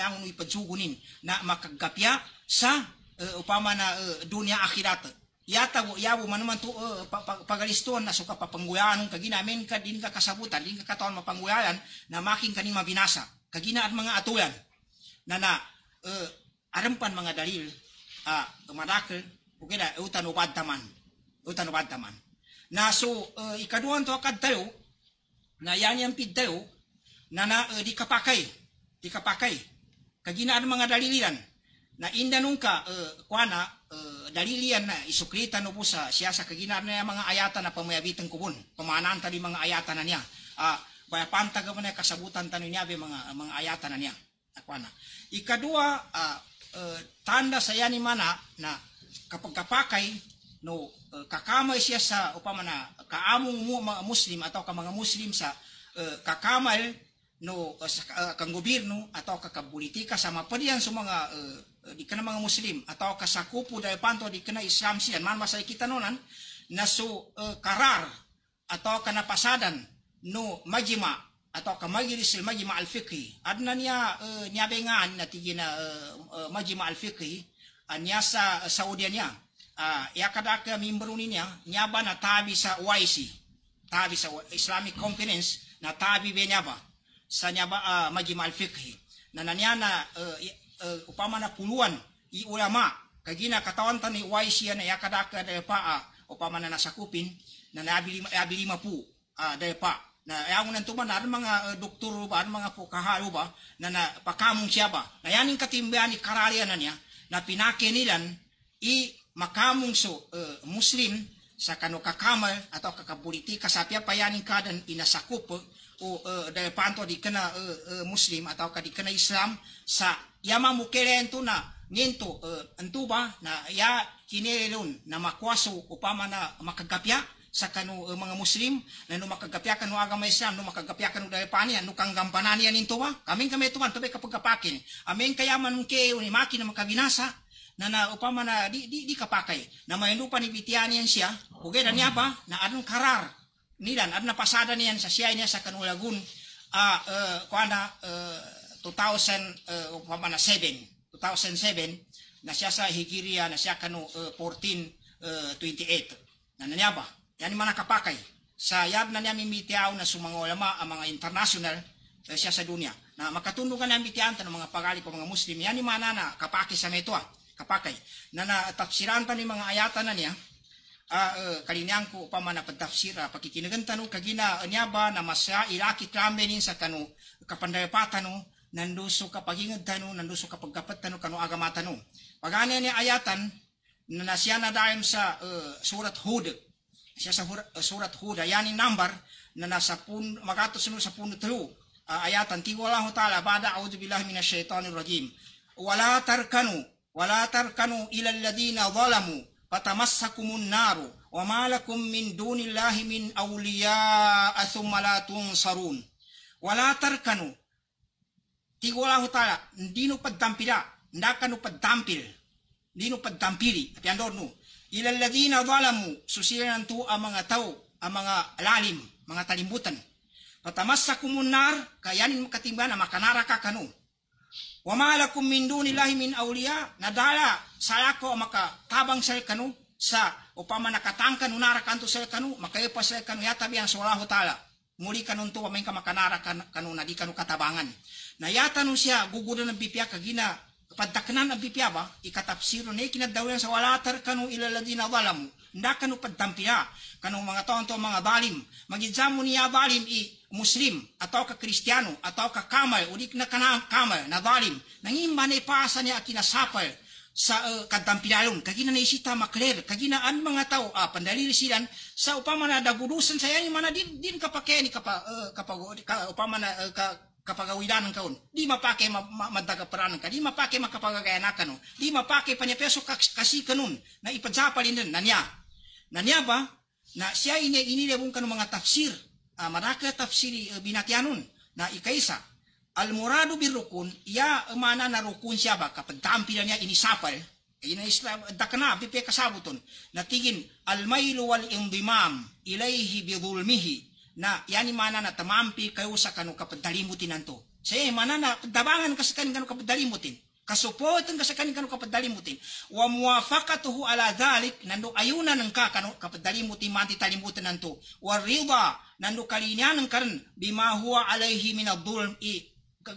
na makagkapya sa uh, upama na uh, dunya akhirat yata wo yawo man man to uh, pa, pa, pagalistuan na suka papangguyanon kaginamin ka din ka kasabutan din ka kataon mapangguyalan na makin kanin mabinasa kaginaan mga atuyan na na uh, eh, arampan mga dalil uh, ah, umarakal okay na eh, utan ubad taman utan ubad taman na so uh, ikaduhan to akad tayo na yan yung pid tayo na na uh, di kapakay di kapakay kaginaan mga dalililan na inda nung ka uh, kuana uh, dalilian na isukritan no po sa siya sa kaginaan na mga ayata na pamayabitan kubun pamanaan tali mga ayatan na niya uh, ah, bayapan taga mo na kasabutan tanin niya mga, mga ayatan na niya akwana ika dua uh, uh, tanda sayani mana na kapagkapakai no uh, e, kakamay siya sa upama na kaamong mu, mga muslim atau ka mga muslim sa uh, kakamal no uh, sa uh, kang gobyerno atau kakapolitika sama pa diyan sa mga uh, di kana mga muslim atau kupu dai panto di kana islam siyan man masay kita nonan na so uh, karar atau kana pasadan no majima atau ka majlis al-majma' al-fiqhi adna niya uh, eh, bengan natigina uh, eh, uh, eh, majma' al-fiqhi ah, nyasa sa uh, Saudi uh, ya kadaka mimbruni niya niya na tabi sa YC tabi sa Islamic Conference na tabi benyaba ba sa niya ah, majima uh, majma' al-fiqhi nananya nanya na uh, uh, upama na puluhan i ulama kagina katawan tani YC ya na ya kadaka dari pa uh, upama na nasa kupin na nabi lima, nabi uh, pa na eh, ayaw nang tuman ar mga uh, doktor ba ar mga pukaharo ba na napakamong siya ba na yaning katimbayan ni kararian na niya na pinakinilan i makamong so uh, muslim sa kano kakamal atau kakapolitika sa pia payaning kadan inasakup o uh, dahil panto di kena uh, uh, muslim atau di kena islam sa yama mukerento na nginto uh, antuba na ya kinelon na makwaso upama na makagapya sa kanu uh, mga Muslim na no makagapyakan no agama Islam no makagapyakan no dayapani no kang gampanan yan into wa kami kami tuman tabi kapag kapakin amen kayaman ng kayo ni maki na makabinasa na na upama na di di, di kapakay na mayuno pa ni bitian yan siya ugay na niya ba na anong karar nilan at napasada niyan sa siya niya sa kanulagun ah uh, uh, eh, kuana uh, 2000 uh, na 7 eh, 2007 na siya sa Higiria na siya kanu uh, 14 uh, 28 na niya ba yan mga kapakay. Sa yab na namin mitiaw na sumangolama ang mga international eh, siya sa dunya. Na makatunugan namin mitiaw ng mga pagali ko mga Muslim. Yan mga nana kapaki sa meto ah. Kapakay. Na natapsiran pa ni mga ayatan na niya. Uh, ah, uh, eh, kalinyang ko pa man napagtapsira ah, pakikinagan tanu kagina anyaba na masya ilaki tramenin sa kanu kapandayapatan no nanduso kapagingad tanu nanduso kapagkapat tanu kanu agama no pagani ni ayatan na nasya na dayon sa uh, surat Hud sasa eh, surat Hud yani number nana sapun makato sapun tu eh, ayatan tigo Allah taala ba'da a'udzu billahi minasyaitonir rajim wala tarkanu wala tarkanu ila alladziina zalamu naru wa ma min dunillahi min awliya thumma la tunsarun wala tarkanu tigo Allah taala ndino padampira ndakanu padampil nino pagtampili ti andorno ilalladina zalamu susilan tu ang mga tao ang mga lalim mga talimbutan patamassa kumunnar kayanin makatimba na makanara ka kanu wama lakum min dunillahi min awliya nadala salako makatabang sa kanu sa upama nakatangkan unara kanto sa kanu makayepa sa kanu yatabi ang sulahu taala muli kanun to pamay ka makanara kanu na di kanu katabangan na yata no siya gugudan ng bipiya kagina padaknan ang bipiaba, ikatapsiro ni kinadawayan sa walatar kanu ilaladi na walamu, nda kanu padtampiya, kanu mga taon to mga balim, magidzamu niya balim i muslim, atau ka kristiyano, atau ka kamay, ulik na kanang kamay na dalim, nangimba na ipasa niya kinasapal, sa uh, eh, kadampilayon, kagina na isita makler, kagina an mga tao, uh, ah, pandalili silan, sa upama na dagudusan sa yan, mana din, din kapakeni, kapa, uh, kapag, ka, upama na, uh, eh, ka, kapagawidan kaon. di mapake madaga peran ka di mapake makapagagayanak kanon di mapake panyapeso kasi kanun na ipajapa din nanya nanya ba na siya ini ini dia bukan mga tafsir uh, maraka tafsir uh, eh, binatyanun na ikaisa al muradu bir rukun ya na rukun siya ba kapadtampilan niya ini ina islam dakana, bipe kasabuton natigin al mailu wal indimam ilaihi bi na yani mana na tamampi kayo sa kanu kapadalimutin nanto. Say iya, mana na dabangan kasakan kanu kapadalimutin. Kasupotan kasakan kanu kapadalimutin. Wa muwafaqatuhu ala dhalik nando ayuna ng ka kanu kapadalimutin manti talimutin nanto. Wa rida nando ini ng karan bima huwa alayhi min adh-dhulm i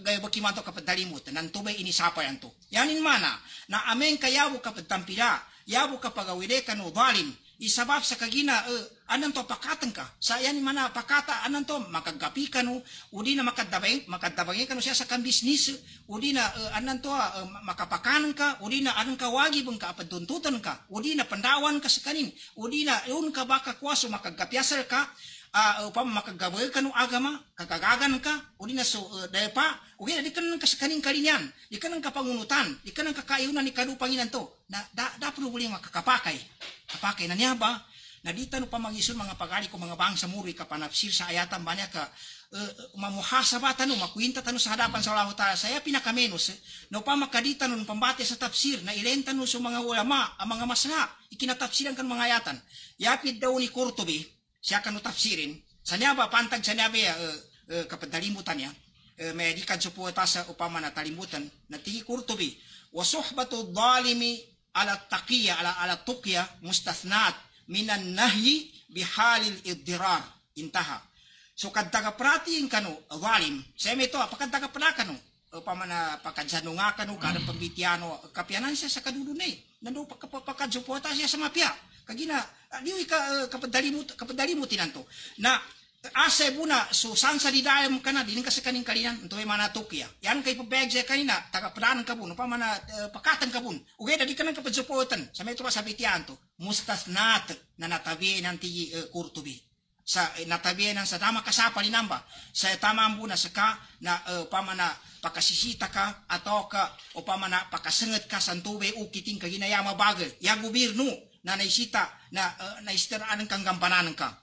gayo bakimanto kapadalimutin nanto bay inisapay anto. Yanin mana na amen kayabu kapadampira Yabu kapagawide kanu dhalim isabab sa kagina, uh, anan to pakatan ka? Sa yan man na pakata, anan to makagapi ka no? Udi na makadabay, makadabay ka no siya sa kambisnis. Udi na uh, anan to uh, ah, eh, makapakanan ka. Udi na anan ka wagib ka, apaduntutan ka. Udi na pandawan ka sa kanin. Udi na yun ka baka kwaso makagapyasal ka uh, ah, eh, upang makagabay ka ng agama, kakagagan ka, o di na so, uh, dahil pa, o gina, di ka nang kasikaning kalinyan, di ka nang kapangunutan, di ka nang kakaiunan ni kadupanginan to, na da, da problema kakapakay. Kapakay na niya ba? Na di tanong mga pagali ko mga bangsa muri ka panapsir eh, sa ayatan ba ka, uh, mamuhasa ba tanong, makuinta tanong sa hadapan sa Allah Ta'ala, saya pinakamenos, eh, no pa makadita nun pambate sa tafsir, na ilenta nun sa mga ulama, ang mga masna, ikinatafsiran kan mga ayatan. Yapid daw ni Kurtubi, siya kanu tafsirin sanyaba pantag sanyabe eh, eh, ya uh, uh, kapatalimutan ya uh, eh, may adikan supo tasa upama na talimutan na tigi kurtubi wa suhbatu dhalimi ala taqiya ala ala tuqya mustathnaat minan nahyi bihalil iddirar intaha so kadtaga prati kanu zalim semi to apakadtaga pala kanu pamana pakajanungakan o kada pambitiano kapianan siya sa kadudunay nando pakadsuporta siya sama pia kagina diwi ka eh, kapadali mo kapadali mo tinanto na asa buna so sansa di dayam kana dinin kasi kaning kalinan to may mana tukya yan kay pabeg siya kanina taka pranan kabun bun pamana eh, pakatan kabun bun ugay dadi kanang kapadsuportan sa metro sa bitianto mustas nanti eh, kurtubi sa eh, na tabianan sa tama ka sa palinamba sa tama sa ka na uh, eh, pamana pakasisita ka ato ka o pamana pakasenget ka santube o kiting ka ginayama bagel ya gobyerno na naisita na uh, naistiraan kang gampanan ka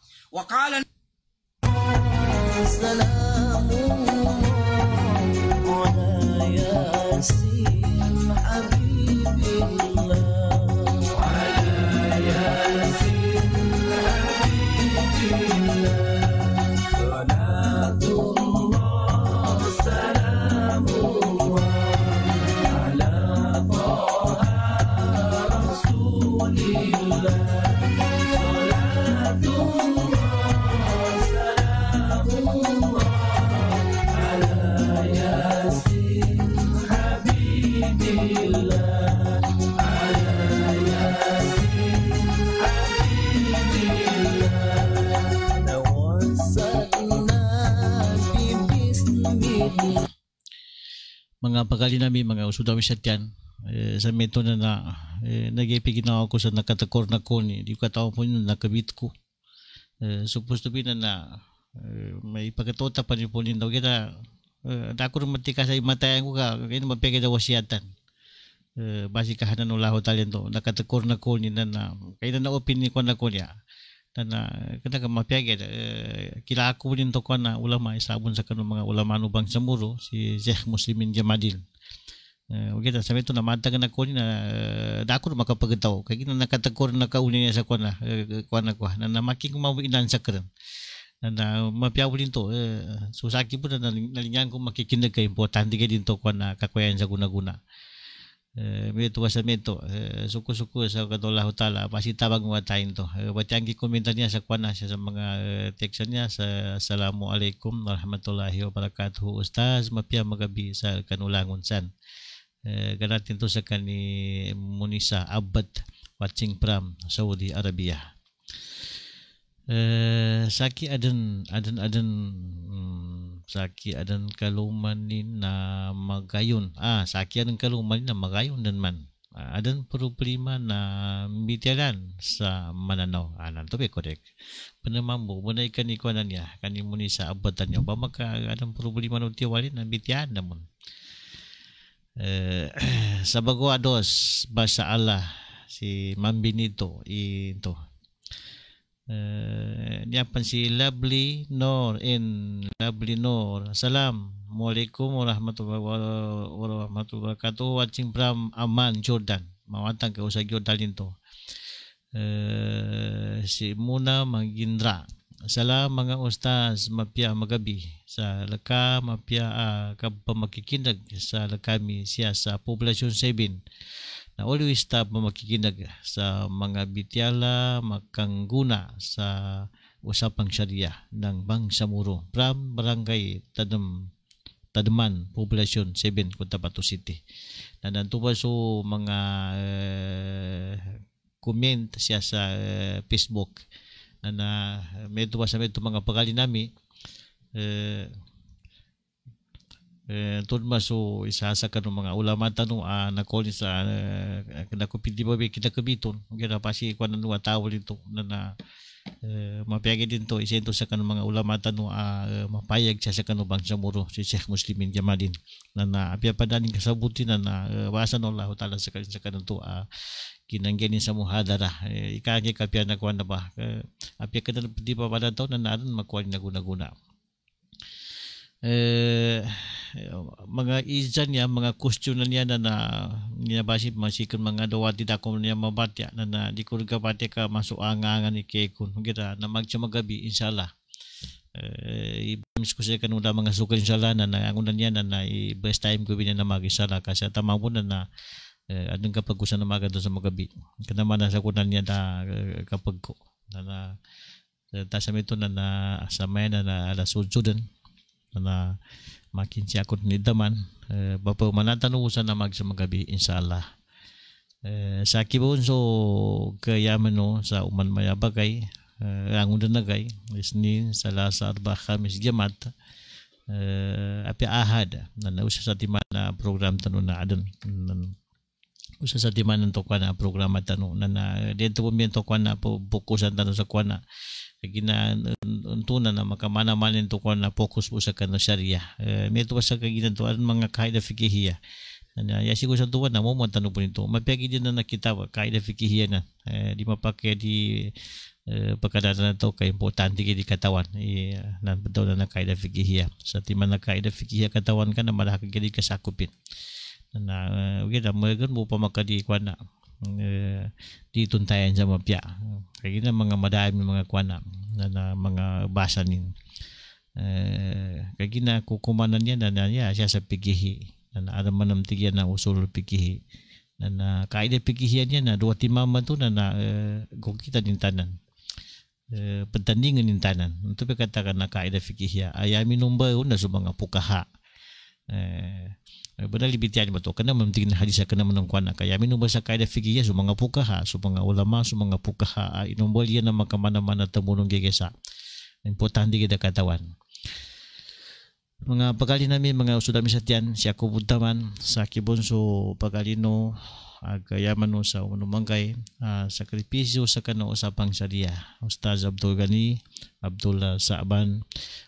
mga pagalinami, mga usudami satyan, eh, sa meto na na, eh, nagipiginaw ako sa nakatakor na ko, ni, di ko katawang po yun, nakabit ko. Eh, supposed to be na na, eh, may pagkatota pa niyo po ninyo, kita, eh, ako rin matika sa imatayan ko ka, kaya naman peke na wasiyatan. Eh, basi kahanan ng talento, nakatakor na ko ni na na, kaya na na-open ni ko na ko niya. Ah. tana kena kama piage da eh, kila aku din na ulama isabun sakanu mga ulama nu bang semuru si Syekh Muslimin Jamadil eh, Okey tak sampai itu nak mata kena kau ni nak eh, dah maka pegetau. Kaki nak kata kau nak kau ni saya kau nak kau na na makin kau mau inan sakaran. Nana mapiau pun tu. Susah kipun na nalinya kau makin kena ke important tiga dinto kau nak kakuyan saya guna guna. Eh, bila tu rasa minta eh, Suku-suku Saya kata Allah Ta'ala Masih tak bangun Atain tu eh, Baca anggi komentarnya Saya kuanah Saya sama Tekstennya Assalamualaikum Warahmatullahi Wabarakatuh Ustaz Mepiah Magabi Saya akan ulang Unsan Kena tentu Sekan ni Munisa Abad Wacing Pram Saudi Arabia Saki Aden Aden Aden Hmm Saki adan kaluman ni na magayon. Ah, saki adan kaluman na magayon din man. Ah, adan problema na mityalan sa mananaw. Ah, to be correct. Panamambo, munay kanikuanan niya, kanimo ni sa abatan Ba magka adan problema no tiwalin na mityan naman. Eh, sa bago ados, basa Allah si Mambinito ito ni eh, apa si Lovely Nor in Lovely Nor. salam Assalamualaikum warahmatullahi wabarakatuh. Watching from aman Jordan. Mawatang ke usah Jordan itu. Eh, si Muna Magindra. Salam mga ustaz mapia magabi sa leka mapia uh, ah, kapamakikindag sa lekami siya sa population 7. na always stop makikinig sa mga bityala makangguna sa usapang syariah ng Bangsamoro from Barangay Tadum, Taduman, Poblasyon 7, Cotabato City. Na pa so mga uh, comment siya sa uh, Facebook na, na medyo sa medyo mga pagali nami uh, eh, tunma so isasa ka ng mga ulama tanong ah, na call sa uh, eh, kinakupiti ba kinakabiton gina pa si kwan nung tawol dito na na uh, mapayag din to isento sa kanong mga ulama tanong ah, uh, mapayag siya sa kanong bangsa muro si Sheikh Muslimin Jamalin na na apya pa kasabuti na na uh, wasan Allah taala sa kanong sa kanong to ah, kinangganin sa muhadara eh, ikagi kapya na kwan na ba eh, apya ka na pa ba to na naroon makuha na guna-guna eh, mga izan niya, mga question niya na na ninabasit masikon mga dawa di dako niya mabatya na na di ko kapatya ka masuangangan ni Kekon. Kita na magsamagabi insala. Eh, ibams ko siya kanula mga sukal insala na na ang niya na na best time ko eh, niya na magisala kasi tama po na na eh, anong kapag kusa na sa magabi. Kanaman naman sa kunan niya na kapag ko na na dasa eh, mito na na sa na na alas 8 din na makin ako ni Daman. Uh, eh, bapo manatanong sa namag sa magabi, inshallah. Uh, eh, sa kibon so kaya mano sa uman mayabagay uh, eh, ang undan nagay isnin salasa arba khamis jamat uh, api ahad na nausa sa timana program tanong na adan usa sa timan ng tokwana programa tanu na na dito po mi tokwana po bukusan tanu sa na ginauntunan na makamanamanin tukon na focus po sa kano syariah. E, eh, may ito sa kaginantuan mga kaida fikihiya. Anya, ya tuan sa tuwan na mo tanong po nito. Mapiyagi din na nakita kaida fikihiya na. Eh, di mapake di e, eh, pagkadana na ito kay importante di katawan. E, na na kaida fikihiya. Sa timan na kaida fikihiya katawan ka na malakag ka di kasakupin. Na, uh, okay, na, mo pa makadi kwa na. uh, eh, dituntayan sa mapya. Kaya eh, na mga madami mga kwana na, na mga basanin. Uh, eh, kaya na kukumanan niya na niya siya sa pigihi. Na naaram man ang tigyan ng usul pigihi. Na, na kahit na pigihiyan yan na duwati mama to na na uh, gugkitan yung tanan. Uh, pentandingan yung tanan. Ito pa katakan na kahit na pigihiya. Ayami nung bayo na sa mga pukaha eh, eh badali bitiyani to kana mamtigin hadisa kana na kaya minu basa kaida fikiya su mga pukaha sumanga ulama sumanga mga pukaha inumbol yan na makamana-mana tamunong gegesa importante kita katawan mga pagali nami mga sudami misatian si ako buntaman sa kibonso pagkalino agayaman no sa unumanggay uh, sakripisyo sa kano usapang sadia Ustaz Abdul Gani Abdullah Saaban